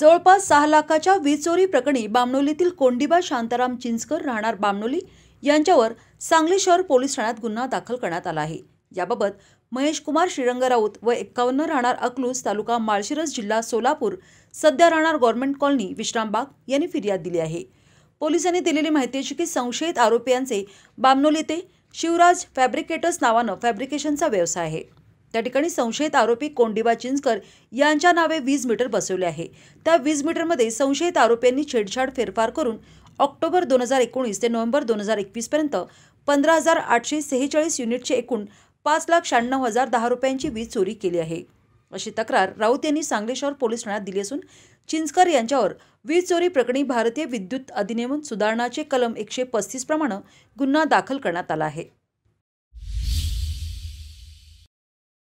जवळपास सहा लाखाच्या वीज चोरी प्रकरणी बामणोलीतील कोंडीबा शांताराम चिंचकर राहणार बामणोली यांच्यावर सांगली शहर पोलीस ठाण्यात गुन्हा दाखल करण्यात आला आहे याबाबत महेश कुमार श्रीरंग राऊत व एक्कावन्न राहणार अकलूज तालुका माळशिरस जिल्हा सोलापूर सध्या राहणार गव्हर्नमेंट कॉलनी विश्रामबाग यांनी फिर्याद दिली आहे पोलिसांनी दिलेली माहिती अशी की संशयित यांचे बामनोली ते शिवराज फॅब्रिकेटर्स नावानं फॅब्रिकेशनचा व्यवसाय आहे त्या ठिकाणी संशयित आरोपी कोंडिबा चिंचकर यांच्या नावे वीज मीटर बसवले आहे त्या वीज मीटरमध्ये संशयित आरोपींनी छेडछाड फेरफार करून ऑक्टोबर दोन हजार एकोणीस ते नोव्हेंबर दोन हजार एकवीसपर्यंत पंधरा हजार आठशे सेहेचाळीस युनिटचे एकूण पाच लाख शहाण्णव हजार दहा रुपयांची वीज चोरी केली आहे अशी तक्रार राऊत यांनी सांगली शहर पोलीस ठाण्यात दिली असून चिंचकर यांच्यावर वीज चोरी प्रकरणी भारतीय विद्युत अधिनियम सुधारणाचे कलम एकशे पस्तीस प्रमाणे गुन्हा दाखल करण्यात आला आहे